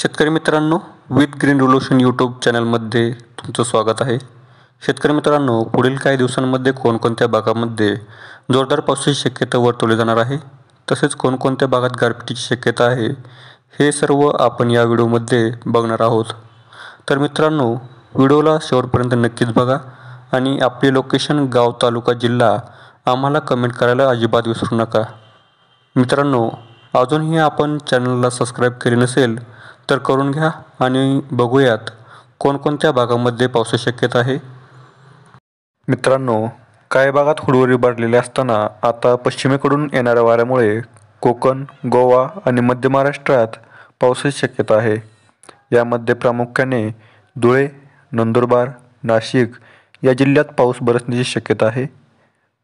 शेतकरी मित्रांनो with green revolution YouTube चॅनलमध्ये तुमचं स्वागत आहे शेतकरी मित्रांनो पुढील काही दिवसांमध्ये कोणकोणत्या भागामध्ये जोरदार पावसाची शक्यता वर्तवली जाणार आहे तसेच कोणकोणत्या भागात गारपिटीची शक्यता आहे हे सर्व आपण या व्हिडिओमध्ये बघणार आहोत तर मित्रांनो व्हिडिओला शेवटपर्यंत नक्कीच बघा आणि आपले लोकेशन गाव तालुका जिल्हा आम्हाला कमेंट करायला अजिबात विसरू नका मित्रांनो अजूनही आपण चॅनलला सबस्क्राईब केले नसेल तर करून घ्या आणि बघूयात कोणकोणत्या भागामध्ये पावसाची शक्यता आहे मित्रांनो काही भागात हुडवरी बाडलेले असताना आता पश्चिमेकडून येणाऱ्या वाऱ्यामुळे कोकण गोवा आणि मध्य महाराष्ट्रात पावसाची शक्यता आहे यामध्ये प्रामुख्याने धुळे नंदुरबार नाशिक या जिल्ह्यात पाऊस बरसण्याची शक्यता आहे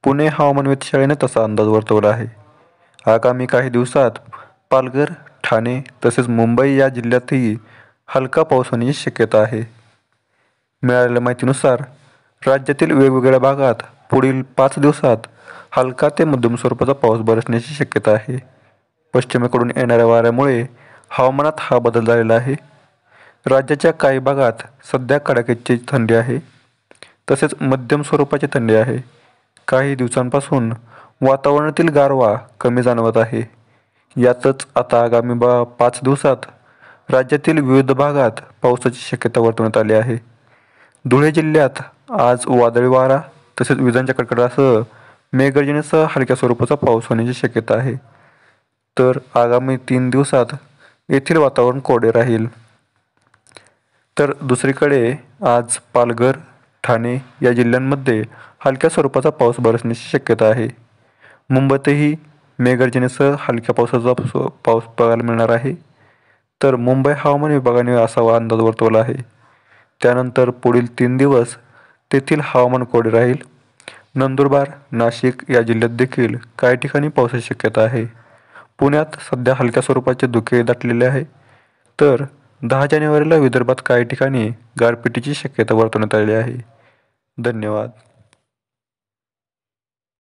पुणे हवामान वेधशाळेने तसा अंदाज वर्तवला आहे आगामी काही दिवसात पालघर ठाणे तसेच मुंबई या जिल्ह्यातही हलका पाऊस होण्याची शक्यता आहे मिळालेल्या माहितीनुसार राज्यातील वेगवेगळ्या भागात पुढील पाच दिवसात हलका ते मध्यम स्वरूपाचा पाऊस बरसण्याची शक्यता आहे पश्चिमेकडून येणाऱ्या वाऱ्यामुळे हवामानात हा बदल झालेला आहे राज्याच्या काही भागात सध्या कडाक्याची थंडी आहे तसेच मध्यम स्वरूपाची थंडी आहे काही दिवसांपासून वातावरणातील गारवा कमी जाणवत आहे यातच आता आगामी बा पाच दिवसात राज्यातील विविध भागात पावसाची शक्यता वर्तवण्यात आली आहे धुळे जिल्ह्यात आज वादळी वारा तसेच विजांच्या कडकडासह मेघगर्जनेसह हलक्या स्वरूपाचा पाऊस होण्याची शक्यता आहे तर आगामी तीन दिवसात येथील वातावरण कोरडे राहील तर दुसरीकडे आज पालघर ठाणे या जिल्ह्यांमध्ये हलक्या स्वरूपाचा पाऊस बरसण्याची शक्यता आहे मुंबईतही मेघगर्जनेसह हलक्या पावसाचा पाऊस बघायला मिळणार आहे तर मुंबई हवामान विभागाने असा अंदाज वर्तवला आहे त्यानंतर पुढील तीन दिवस तेथील हवामान कोडे राहील नंदुरबार नाशिक या जिल्ह्यात देखील काही ठिकाणी पावसाची शक्यता आहे पुण्यात सध्या हलक्या स्वरूपाचे धुके दाटलेले आहे तर दहा जानेवारीला विदर्भात काही ठिकाणी गारपिटीची शक्यता वर्तवण्यात आली आहे धन्यवाद